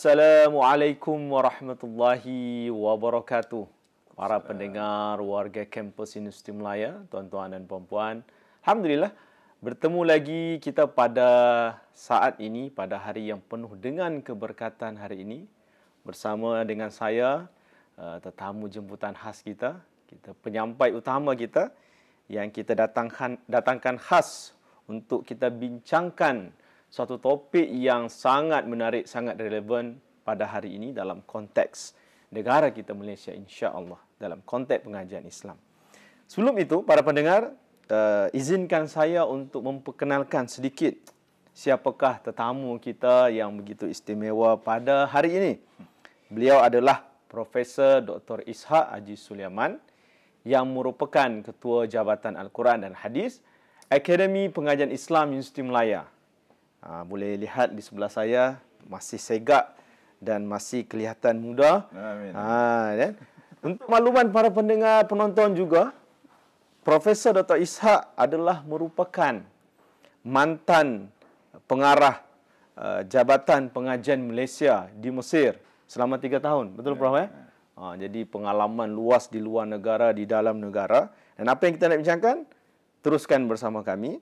Assalamualaikum warahmatullahi wabarakatuh. Para pendengar warga kampus Universiti Melaya, tuan-tuan dan puan-puan. Alhamdulillah, bertemu lagi kita pada saat ini, pada hari yang penuh dengan keberkatan hari ini. Bersama dengan saya, eh, tetamu jemputan khas kita, kita penyampai utama kita yang kita datangkan, datangkan khas untuk kita bincangkan satu topik yang sangat menarik, sangat relevan pada hari ini dalam konteks negara kita Malaysia insya-Allah dalam konteks pengajian Islam. Sebelum itu, para pendengar, uh, izinkan saya untuk memperkenalkan sedikit siapakah tetamu kita yang begitu istimewa pada hari ini. Beliau adalah Profesor Dr. Ishaq Haji Suliaman yang merupakan Ketua Jabatan Al-Quran dan Hadis Akademi Pengajian Islam Universiti Melayu Ha, boleh lihat di sebelah saya masih segak dan masih kelihatan muda. Amin. Ha, ya. Untuk makluman para pendengar penonton juga, Profesor Dr. Ishak adalah merupakan mantan pengarah uh, Jabatan Pengajian Malaysia di Mesir selama tiga tahun. Betul Prof eh? ya? Ha, jadi pengalaman luas di luar negara, di dalam negara. Dan apa yang kita nak bincangkan? Teruskan bersama kami.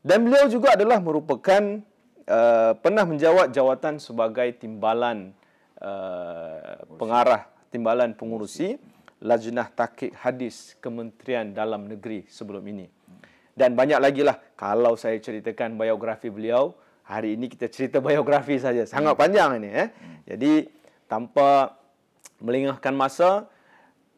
Dan beliau juga adalah merupakan uh, pernah menjawat jawatan sebagai timbalan uh, pengarah timbalan pengurusi Lajnah Takik Hadis Kementerian Dalam Negeri sebelum ini. Dan banyak lagi lah kalau saya ceritakan biografi beliau. Hari ini kita cerita biografi saja. Sangat panjang ini. Eh? Jadi tanpa melengahkan masa,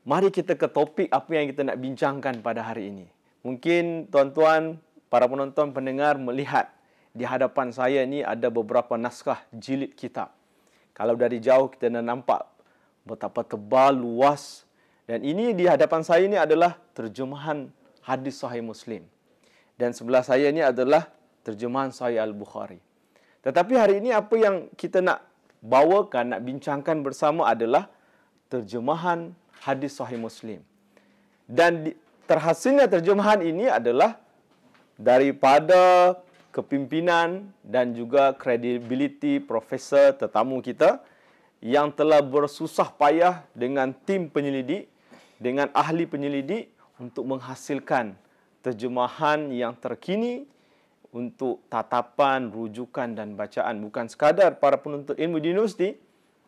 mari kita ke topik apa yang kita nak bincangkan pada hari ini. Mungkin tuan-tuan para penonton pendengar melihat di hadapan saya ni ada beberapa naskah jilid kitab. Kalau dari jauh kita dah nampak betapa tebal, luas dan ini di hadapan saya ni adalah terjemahan hadis sahih Muslim. Dan sebelah saya ni adalah terjemahan sahih Al-Bukhari. Tetapi hari ini apa yang kita nak bawakan, nak bincangkan bersama adalah terjemahan hadis sahih Muslim. Dan terhasilnya terjemahan ini adalah daripada kepimpinan dan juga kredibiliti profesor tetamu kita yang telah bersusah payah dengan tim penyelidik dengan ahli penyelidik untuk menghasilkan terjemahan yang terkini untuk tatapan, rujukan dan bacaan bukan sekadar para penuntut ilmu di universiti,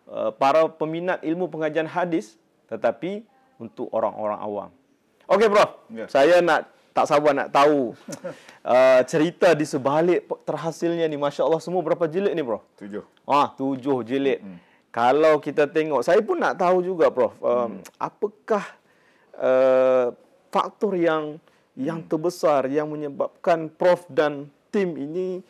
eh, para peminat ilmu pengajian hadis tetapi untuk orang-orang awam. Okey bro, ya. saya nak tak sabar nak tahu uh, cerita di sebalik terhasilnya ni. Masya Allah semua berapa jilid ni bro? Tujuh. Ah, tujuh jilid. Hmm. Kalau kita tengok, saya pun nak tahu juga Prof. Um, hmm. Apakah uh, faktor yang yang hmm. terbesar yang menyebabkan Prof dan tim ini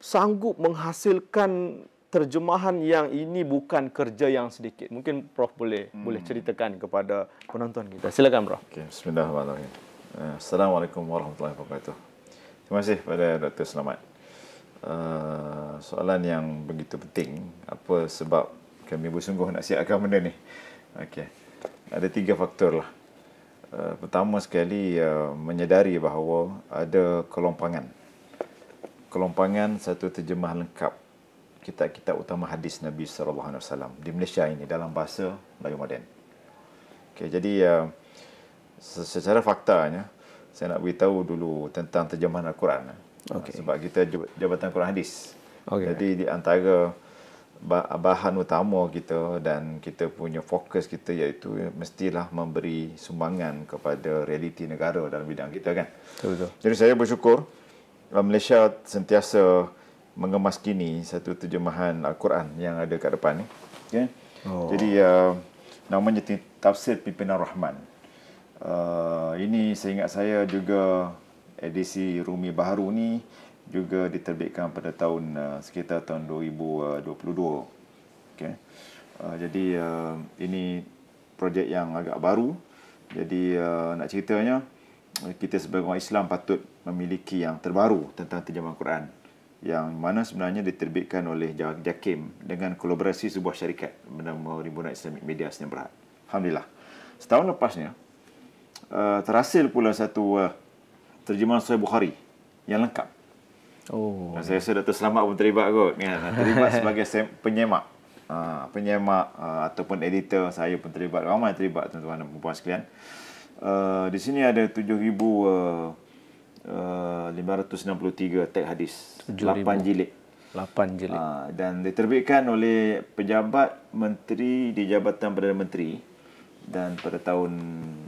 sanggup menghasilkan terjemahan yang ini bukan kerja yang sedikit. Mungkin Prof boleh hmm. boleh ceritakan kepada penonton kita. Silakan Prof. Okay. Bismillahirrahmanirrahim. Eh, Assalamualaikum warahmatullahi wabarakatuh. Terima kasih kepada Dr. Selamat. Eh, soalan yang begitu penting, apa sebab kami bersungguh nak siapkan benda ni? Okey. Ada tiga faktor lah. Eh, pertama sekali uh, menyedari bahawa ada kelompangan. Kelompangan satu terjemah lengkap kitab-kitab utama hadis Nabi saw di Malaysia ini dalam bahasa Melayu moden. Okay, jadi uh, secara faktanya saya nak beritahu dulu tentang terjemahan al-Quran. Okay. Ha, sebab kita Jabatan Quran Hadis. Okay. Jadi di antara bahan utama kita dan kita punya fokus kita iaitu mestilah memberi sumbangan kepada realiti negara dalam bidang kita kan. Betul. Jadi saya bersyukur uh, Malaysia sentiasa mengemaskini satu terjemahan al-Quran yang ada kat depan ni. Okay. Oh. Jadi uh, namanya tafsir pimpinan Rahman. Uh, ini seingat saya juga edisi Rumi Baharu ni juga diterbitkan pada tahun uh, sekitar tahun 2022. Okay. Uh, jadi uh, ini projek yang agak baru. Jadi uh, nak ceritanya kita sebagai orang Islam patut memiliki yang terbaru tentang terjemahan Quran yang mana sebenarnya diterbitkan oleh Jakim dengan kolaborasi sebuah syarikat bernama Rimbunat Islamic Media Sdn Bhd. Alhamdulillah. Setahun lepasnya Eh, terhasil pula satu uh, terjemahan Sahih Bukhari yang lengkap. Oh. Dan saya rasa Dr. Selamat pun terlibat kot. Ya, terlibat sebagai penyemak. Uh, penyemak uh, ataupun editor saya pun terlibat. Ramai terlibat tuan-tuan dan perempuan sekalian. Uh, di sini ada 7,000... Uh, uh, 563 teks hadis 7, 8 jilid 8 jilid uh, dan diterbitkan oleh pejabat menteri di Jabatan Perdana Menteri dan pada tahun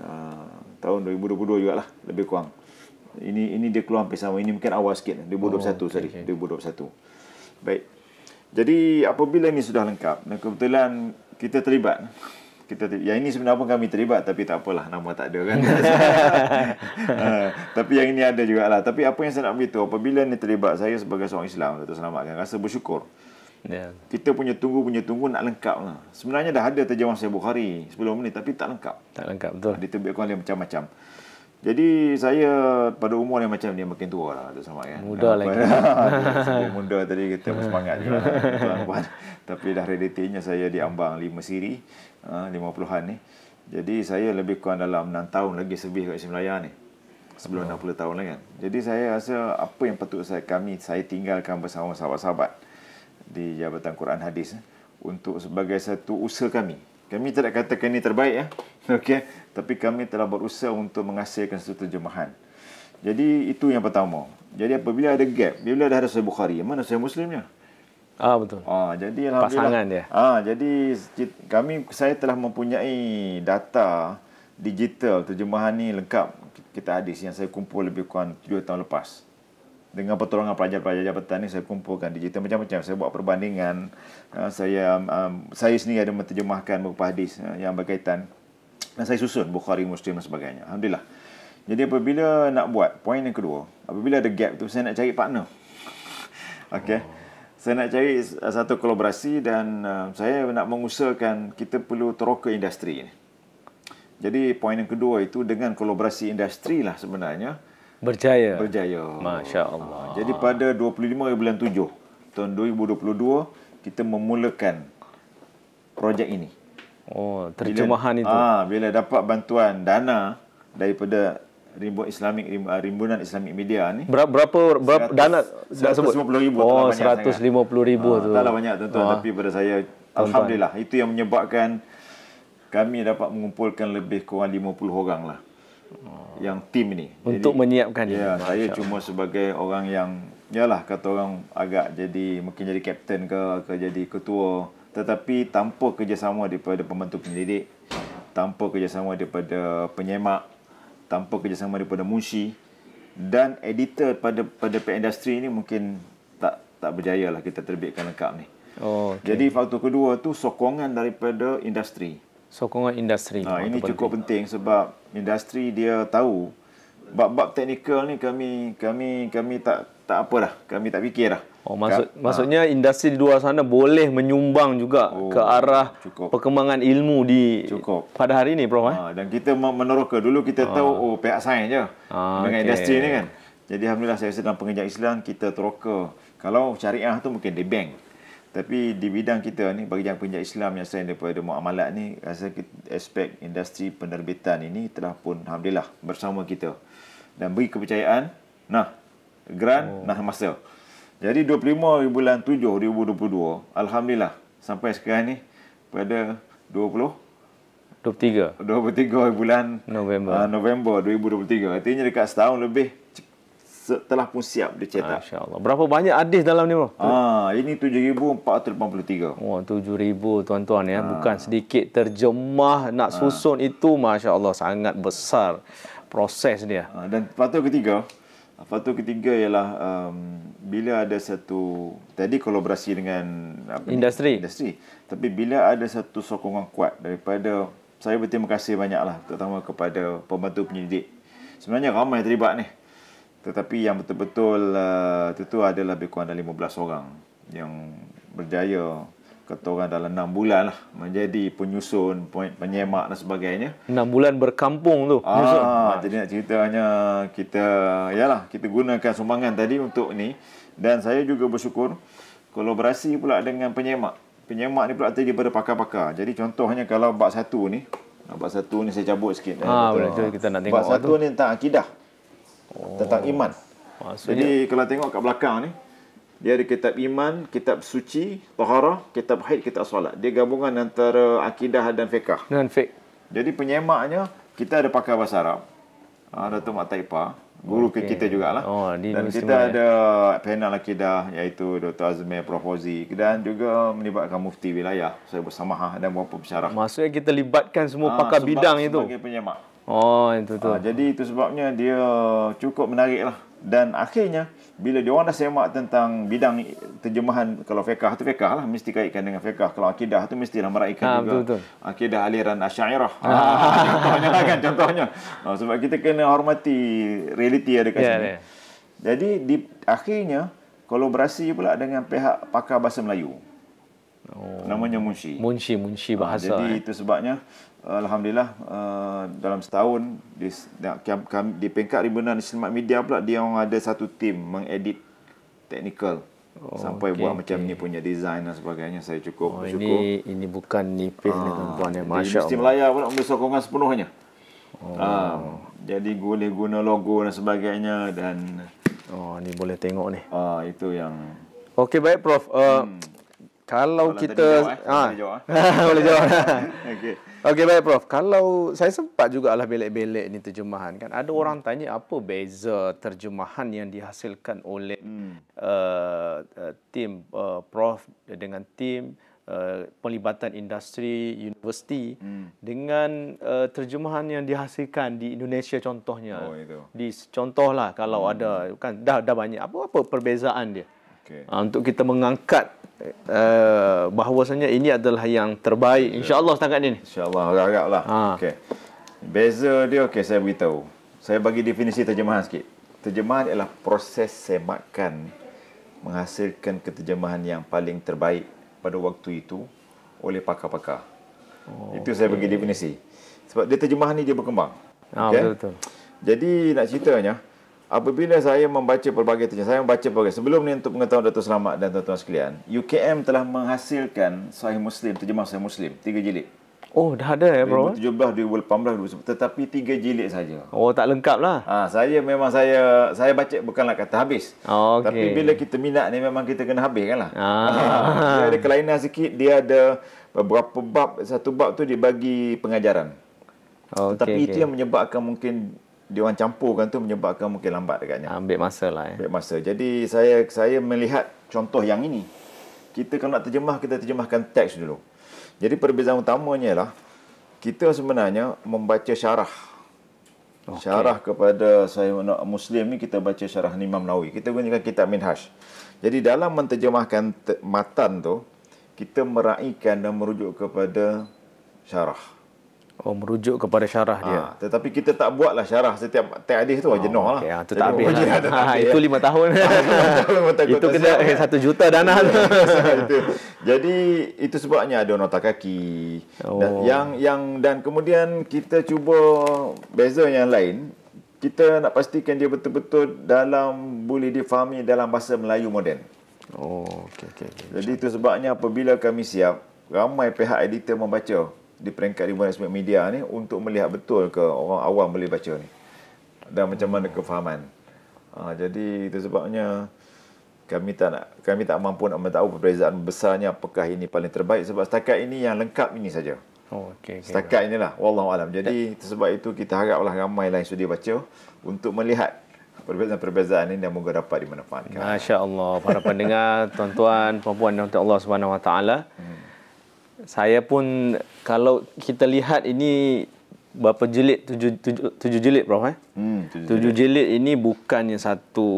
uh, tahun 2022 juga lah lebih kurang. Ini ini dia keluar hampir sama. Ini mungkin awal sikit 2021 lah. oh, okay, sorry, okay. 2021. Baik. Jadi apabila ini sudah lengkap dan kebetulan kita terlibat kita ya ini sebenarnya pun kami terlibat tapi tak apalah nama tak ada kan. Eh, tapi yang ini ada jugalah. Tapi apa yang saya nak beritahu apabila ini terlibat saya sebagai seorang Islam Dato' selamatkan. kan rasa bersyukur. Ya. Kita punya tunggu punya tunggu nak lengkap lah. Sebenarnya dah ada terjemah saya Bukhari sebelum ni tapi tak lengkap. Tak lengkap betul. Diterbitkan oleh macam-macam. Jadi saya pada umur yang macam ni makin tua lah tu sama kan. Ya. Muda lagi. Kan? muda tadi kita bersemangat juga. Lah, tapi dah realitinya saya diambang lima siri, ah, lima puluhan ni. Jadi saya lebih kurang dalam enam tahun lagi sebih kat Malaya ni. Sebelum oh. enam puluh tahun lagi kan. Jadi saya rasa apa yang patut saya kami saya tinggalkan bersama sahabat-sahabat. Hmm di Jabatan Quran Hadis eh, untuk sebagai satu usaha kami. Kami tidak katakan ini terbaik ya. Eh, Okey, tapi kami telah berusaha untuk menghasilkan satu terjemahan. Jadi itu yang pertama. Jadi apabila ada gap, bila ada Sahih Bukhari, mana Sahih Muslimnya? Ah betul. Ah jadi Pasangan dia. Ah jadi kami saya telah mempunyai data digital terjemahan ni lengkap kita hadis yang saya kumpul lebih kurang 7 tahun lepas dengan pertolongan pelajar-pelajar jabatan ini saya kumpulkan digital macam-macam saya buat perbandingan uh, saya um, saya sendiri ada menterjemahkan beberapa hadis uh, yang berkaitan dan uh, saya susun Bukhari Muslim dan sebagainya alhamdulillah jadi apabila nak buat poin yang kedua apabila ada gap tu saya nak cari partner okey oh. saya nak cari satu kolaborasi dan saya nak mengusahakan kita perlu teroka industri ini jadi poin yang kedua itu dengan kolaborasi industri lah sebenarnya Berjaya. Berjaya. Masya Allah. Ha, ah, jadi pada 25 bulan 7 tahun 2022 kita memulakan projek ini. Oh, terjemahan bila, itu. Ah, ha, bila dapat bantuan dana daripada Rimbun Islamik ah, Rimbunan Islamik Media ni. Berapa berapa, 100, dana 150 ribu oh, 150 ribu ha, tu. Taklah banyak tuan-tuan ha. tapi pada saya tuan-tuan. alhamdulillah itu yang menyebabkan kami dapat mengumpulkan lebih kurang 50 orang lah yang tim ni untuk jadi, menyiapkan Ya, ini. saya cuma sebagai orang yang yalah kata orang agak jadi mungkin jadi kapten ke ke jadi ketua tetapi tanpa kerjasama daripada pembantu pendidik, tanpa kerjasama daripada penyemak, tanpa kerjasama daripada munshi dan editor pada pada PN industri ini mungkin tak tak berjaya lah kita terbitkan lengkap ni. Oh, okay. Jadi faktor kedua tu sokongan daripada industri sokongan industri. Nah, ini cukup penting. penting sebab industri dia tahu bab-bab teknikal ni kami kami kami tak tak apa dah, kami tak fikir dah. Oh maksud Kat, maksudnya ha. industri di luar sana boleh menyumbang juga oh, ke arah cukup. perkembangan ilmu di cukup. pada hari ini bro ha, eh. Ah, dan kita meneroka dulu kita ha. tahu oh pihak sains je ha, dengan okay. industri ini kan. Jadi alhamdulillah saya rasa dalam pengajian Islam kita teroka. Kalau syariah tu mungkin di bank. Tapi di bidang kita ni bagi yang penjaja Islam yang selain daripada muamalat ni rasa aspek industri penerbitan ini telah pun alhamdulillah bersama kita dan beri kepercayaan nah grant oh. nah masa. Jadi 25 bulan 7 2022 alhamdulillah sampai sekarang ni pada 20 23. 23 bulan November. Uh, November 2023. Artinya dekat setahun lebih telah pun siap dicetak. Masya-Allah. Berapa banyak hadis dalam ni, Bro? Ha, ini 7483. Oh, 7000 tuan-tuan ya, ha. bukan sedikit terjemah nak ah. susun itu masya-Allah sangat besar proses dia. Ha, dan faktor ketiga, faktor ketiga ialah um, bila ada satu tadi kolaborasi dengan apa industri. Ni? Industri. Tapi bila ada satu sokongan kuat daripada saya berterima kasih banyaklah terutama kepada pembantu penyidik. Sebenarnya ramai terlibat ni tetapi yang betul-betul uh, itu uh, tu adalah lebih kurang dalam 15 orang yang berjaya kata orang dalam 6 bulan lah menjadi penyusun, penyemak dan sebagainya. 6 bulan berkampung tu. Ah, jadi nak ceritanya kita ialah kita gunakan sumbangan tadi untuk ni dan saya juga bersyukur kolaborasi pula dengan penyemak. Penyemak ni pula terdiri daripada pakar-pakar. Jadi contohnya kalau bab satu ni, bab satu ni saya cabut sikit. Ah, ha, eh, betul. Kita nak tengok bab satu tu. ni tentang akidah tentang oh. iman. Maksudnya, Jadi kalau tengok kat belakang ni, dia ada kitab iman, kitab suci, taharah, kitab haid, kitab solat. Dia gabungan antara akidah dan fiqh. Dan fiqh. Jadi penyemaknya kita ada pakar bahasa Arab. Ah uh, Datuk Mat Taipa, guru okay. kita jugalah. Oh, di dan kita ada ya. panel akidah iaitu Dr. Azmi Profozi dan juga melibatkan mufti wilayah saya bersama dan beberapa pensyarah. Maksudnya kita libatkan semua uh, pakar bidang itu. Sebagai penyemak. Oh, itu tu. Ha, jadi itu sebabnya dia cukup menarik lah. Dan akhirnya, bila dia orang dah semak tentang bidang terjemahan kalau fiqah tu fiqah lah mesti kaitkan dengan fiqah kalau akidah tu mestilah meraikan ha, juga betul, betul. akidah aliran asyairah ha, contohnya lah kan contohnya ha, sebab kita kena hormati realiti ada kat yeah, sini yeah. jadi di, akhirnya kolaborasi pula dengan pihak pakar bahasa Melayu Oh. Namanya Munshi. Munshi, Munshi bahasa. Ha, jadi eh. itu sebabnya Alhamdulillah uh, dalam setahun di, di, di peringkat Ribunan Islamat Media pula dia orang ada satu tim mengedit teknikal oh, sampai okay, buat okay. macam ni punya design dan sebagainya saya cukup oh, bersyukur. Ini ini bukan nipis ni ah, tuan-tuan ya masya-Allah. Sistem layar pun ambil sokongan sepenuhnya. Oh. Uh, jadi boleh guna logo dan sebagainya dan oh ni boleh tengok ni. uh, itu yang Okey baik prof. Uh, hmm kalau Malang kita jawab, eh. Ah. boleh jawab. Eh. Okey. Okey baik prof. Kalau saya sempat juga jugalah belek-belek ni terjemahan kan. Ada hmm. orang tanya apa beza terjemahan yang dihasilkan oleh hmm. uh, eh, uh, eh, tim uh, prof dengan tim uh, pelibatan industri universiti hmm. dengan uh, terjemahan yang dihasilkan di Indonesia contohnya. Oh itu. Di contohlah kalau hmm. ada kan dah dah banyak apa apa perbezaan dia? Okay. Ah, untuk kita mengangkat uh, bahawasanya ini adalah yang terbaik Insya insyaallah setakat ini insyaallah harap-haraplah ha. okey beza dia okey saya beritahu saya bagi definisi terjemahan sikit terjemahan ialah proses semakan menghasilkan keterjemahan yang paling terbaik pada waktu itu oleh pakar-pakar. Oh, itu saya bagi definisi. Sebab dia terjemahan ni dia berkembang. Ah, okay? betul, betul. Jadi nak ceritanya uh, Apabila saya membaca pelbagai tajian, saya membaca pelbagai. Sebelum ni untuk pengetahuan Datuk Selamat dan tuan-tuan sekalian, UKM telah menghasilkan Sahih Muslim, terjemah Sahih Muslim, tiga jilid. Oh, dah ada ya, bro? 2017, 2018, 2019. Tetapi tiga jilid saja. Oh, tak lengkap lah. Ha, saya memang saya saya baca bukanlah kata habis. Oh, okay. Tapi bila kita minat ni, memang kita kena habis kan lah. Ah. dia ada kelainan sikit, dia ada beberapa bab, satu bab tu dibagi pengajaran. Oh, Tetapi okay, itu okay. yang menyebabkan mungkin dia orang campurkan tu menyebabkan mungkin lambat dekatnya. Ah, ambil masa lah. Eh. Ambil masa. Jadi saya saya melihat contoh yang ini. Kita kalau nak terjemah, kita terjemahkan teks dulu. Jadi perbezaan utamanya ialah kita sebenarnya membaca syarah. Okay. Syarah kepada saya Muslim ni kita baca syarah Imam Nawawi. Kita gunakan kitab Minhaj. Jadi dalam menterjemahkan matan tu, kita meraihkan dan merujuk kepada syarah. Oh merujuk kepada syarah dia. Ha, tetapi kita tak buatlah syarah setiap tiap hadis tu oh, jenuh okay. lah. Ah, ya, ah, itu tak habis. Lah. Ha, itu lima tahun. itu kena eh, satu juta dana. itu. Jadi itu sebabnya ada nota kaki. Oh. Dan, yang yang dan kemudian kita cuba beza yang lain. Kita nak pastikan dia betul-betul dalam boleh difahami dalam bahasa Melayu moden. Oh, okay, okay, okay. Jadi itu sebabnya apabila kami siap, ramai pihak editor membaca di peringkat ribuan aspek media ni untuk melihat betul ke orang awam boleh baca ni dan macam mana kefahaman. Ha, jadi itu sebabnya kami tak nak, kami tak mampu nak tahu perbezaan besarnya apakah ini paling terbaik sebab setakat ini yang lengkap ini saja. Oh, okay, okay. Setakat inilah, wallahu alam. Jadi sebab itu kita haraplah ramai lain sudi baca untuk melihat perbezaan-perbezaan ini dan moga dapat dimanfaatkan. Masya-Allah para pendengar, tuan-tuan, puan-puan dan Allah Subhanahu Wa Taala. Hmm saya pun kalau kita lihat ini berapa jilid tujuh tujuh, tujuh jilid bro eh hmm, tujuh, tujuh jilid. jilid ini bukannya satu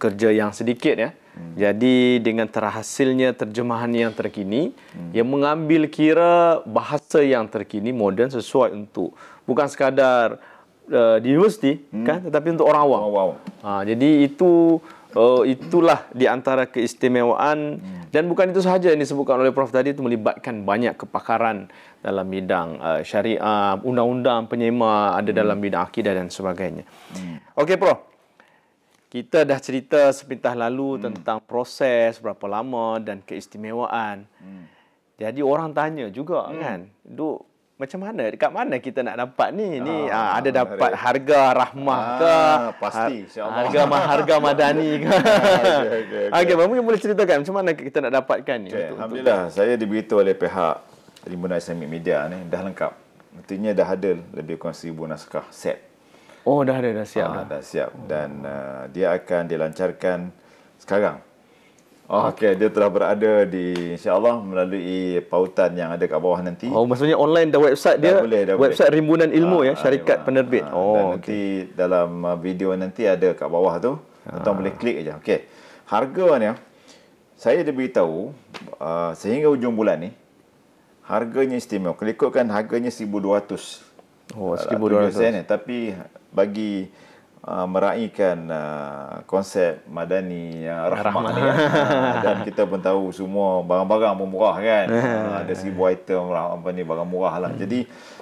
kerja yang sedikit ya hmm. jadi dengan terhasilnya terjemahan yang terkini hmm. yang mengambil kira bahasa yang terkini moden sesuai untuk bukan sekadar uh, di universiti hmm. kan tetapi untuk orang awam wow, wow. Ha, jadi itu Oh itulah di antara keistimewaan hmm. dan bukan itu sahaja yang disebutkan oleh prof tadi itu melibatkan banyak kepakaran dalam bidang uh, syariah, undang-undang, penyema ada hmm. dalam bidang akidah dan sebagainya. Hmm. Okey prof. Kita dah cerita sepintas lalu tentang proses berapa lama dan keistimewaan. Jadi orang tanya juga kan, duk macam mana dekat mana kita nak dapat ni ni ah, ah, ada dapat menarik. harga rahmah ah, ke pasti insyaallah harga mah harga madani ke okey okey okey okay, okay. boleh ceritakan macam mana kita nak dapatkan ni okay, untuk, alhamdulillah untuk... saya diberitahu oleh pihak Rimbun Islamic Media ni dah lengkap artinya dah ada lebih kurang 1000 naskah set oh dah ada dah siap ah, dah. dah siap dan uh, dia akan dilancarkan sekarang Oh. Okay, dia telah berada di insya-Allah melalui pautan yang ada kat bawah nanti. Oh, maksudnya online dan website dia. Dah boleh, dah website boleh. Rimbunan Ilmu ha, ya, syarikat ha, penerbit. Ha, oh, dan okay. nanti dalam uh, video nanti ada kat bawah tu. Tuan ah. boleh klik aja. Okay, Harga ni saya dah beritahu uh, sehingga hujung bulan ni harganya istimewa. Kalau ikutkan harganya 1200. Oh, 1200. Sen, tapi bagi uh, meraihkan uh, konsep madani uh, rahmat, rahmat. Ni, ah, dan kita pun tahu semua barang-barang pun murah kan uh, ada sibu item lah, apa ni barang murah lah hmm. jadi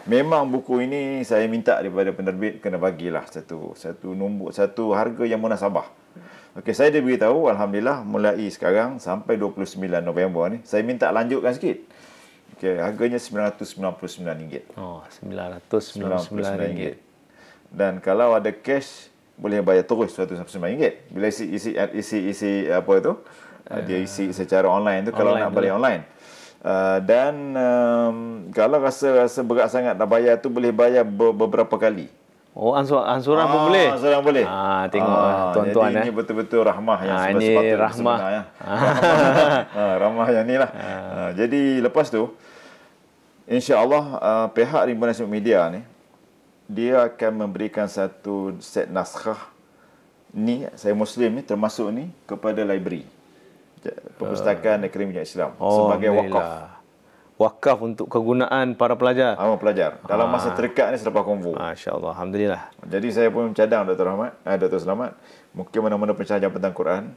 memang buku ini saya minta daripada penerbit kena bagilah satu satu nombor satu harga yang munasabah Okey, saya dah beritahu, Alhamdulillah, mulai sekarang sampai 29 November ni, saya minta lanjutkan sikit. Okay harganya RM999. Oh, RM999 dan kalau ada cash boleh bayar terus RM199 bila isi isi isi, isi apa itu uh, ya. dia isi secara online tu kalau nak beli online uh, dan um, kalau rasa rasa berat sangat nak bayar tu boleh bayar beberapa kali Oh ansur ansuran ah, pun boleh. Ansuran boleh. Ha ah, tengok ah, eh, tuan-tuan jadi eh. Ini betul-betul rahmah yang ah, sebab sepatutnya. rahmah. Ya. Ah. Ah, rahmah, yang inilah. Ah. Ah, jadi lepas tu insya-Allah uh, pihak Rimba Nasib Media ni dia akan memberikan satu set naskah ni saya muslim ni termasuk ni kepada library perpustakaan negeri ah. uh, Islam oh sebagai wakaf wakaf untuk kegunaan para pelajar para ah, pelajar dalam masa ah. terdekat ni selepas konvo masya-Allah alhamdulillah jadi saya pun cadang Dr. Rahmat eh, Dr. Selamat mungkin mana-mana pencajian tentang Quran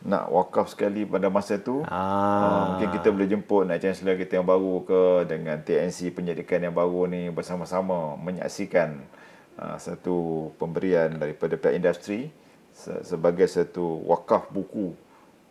nak wakaf sekali pada masa tu ah. uh, mungkin kita boleh jemput nak chancellor kita yang baru ke dengan TNC penyedikan yang baru ni bersama-sama menyaksikan uh, satu pemberian daripada pihak industri se- sebagai satu wakaf buku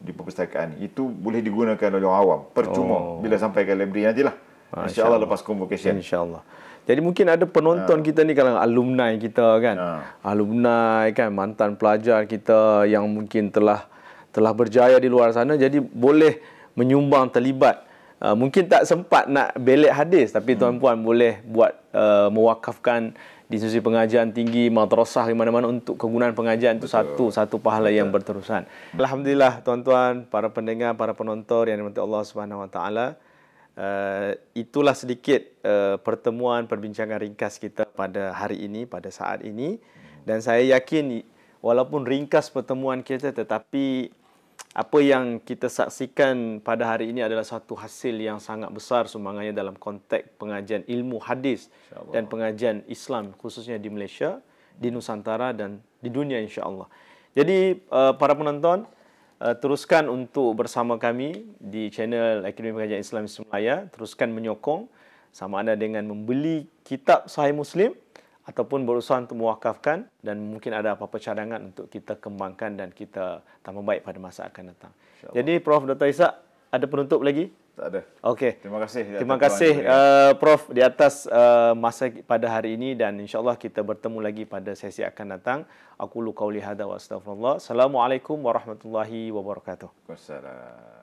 di perpustakaan itu boleh digunakan oleh orang awam percuma oh. bila sampai ke library nantilah ah, insyaallah lepas convocation insyaallah jadi mungkin ada penonton ya. kita ni kalangan alumni kita kan. Ya. Alumni kan mantan pelajar kita yang mungkin telah telah berjaya di luar sana jadi boleh menyumbang terlibat Uh, mungkin tak sempat nak belik hadis tapi hmm. tuan-puan boleh buat uh, mewakafkan di institusi pengajian tinggi madrasah di mana-mana untuk kegunaan pengajian itu satu satu pahala Betul. yang berterusan. Hmm. Alhamdulillah tuan-tuan, para pendengar, para penonton yang dimuliakan Allah Subhanahu Wa Taala. Uh, itulah sedikit uh, pertemuan perbincangan ringkas kita pada hari ini, pada saat ini hmm. dan saya yakin walaupun ringkas pertemuan kita tetapi apa yang kita saksikan pada hari ini adalah satu hasil yang sangat besar sumbangannya dalam konteks pengajian ilmu hadis dan pengajian Islam khususnya di Malaysia, di Nusantara dan di dunia insya-Allah. Jadi eh, para penonton eh, teruskan untuk bersama kami di channel Akademi Pengajian Islam Melaya, teruskan menyokong sama ada dengan membeli kitab Sahih Muslim ataupun berusaha untuk mewakafkan dan mungkin ada apa-apa cadangan untuk kita kembangkan dan kita tambah baik pada masa akan datang. Jadi Prof Dr. Isa, ada penutup lagi? Tak ada. Okey. Terima kasih. Terima kasih uh, Prof di atas uh, masa pada hari ini dan insyaallah kita bertemu lagi pada sesi akan datang. Aku lu qauli hada wa astaghfirullah. Assalamualaikum warahmatullahi wabarakatuh. Wassalam.